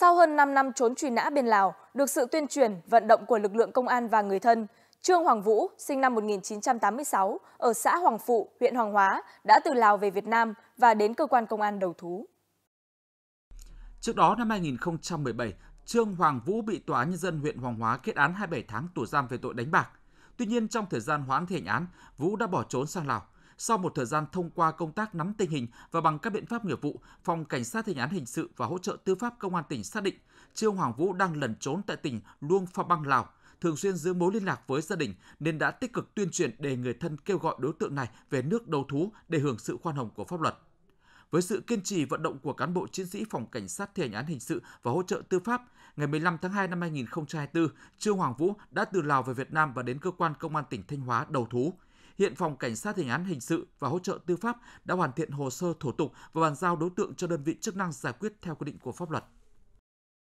Sau hơn 5 năm trốn truy nã bên Lào, được sự tuyên truyền, vận động của lực lượng công an và người thân, Trương Hoàng Vũ, sinh năm 1986, ở xã Hoàng Phụ, huyện Hoàng Hóa, đã từ Lào về Việt Nam và đến cơ quan công an đầu thú. Trước đó, năm 2017, Trương Hoàng Vũ bị Tòa Nhân dân huyện Hoàng Hóa kết án 27 tháng tù giam về tội đánh bạc. Tuy nhiên, trong thời gian hoãn thi hành án, Vũ đã bỏ trốn sang Lào. Sau một thời gian thông qua công tác nắm tình hình và bằng các biện pháp nghiệp vụ, Phòng Cảnh sát Hình án Hình sự và Hỗ trợ Tư pháp Công an tỉnh xác định Trương Hoàng Vũ đang lẩn trốn tại tỉnh Luông Pha băng Lào, thường xuyên giữ mối liên lạc với gia đình nên đã tích cực tuyên truyền để người thân kêu gọi đối tượng này về nước đầu thú để hưởng sự khoan hồng của pháp luật. Với sự kiên trì vận động của cán bộ chiến sĩ phòng cảnh sát thi hành án hình sự và hỗ trợ tư pháp, ngày 15 tháng 2 năm 2024, Trương Hoàng Vũ đã từ Lào về Việt Nam và đến cơ quan công an tỉnh Thanh Hóa đầu thú. Hiện phòng cảnh sát hình án hình sự và hỗ trợ tư pháp đã hoàn thiện hồ sơ thủ tục và bàn giao đối tượng cho đơn vị chức năng giải quyết theo quy định của pháp luật.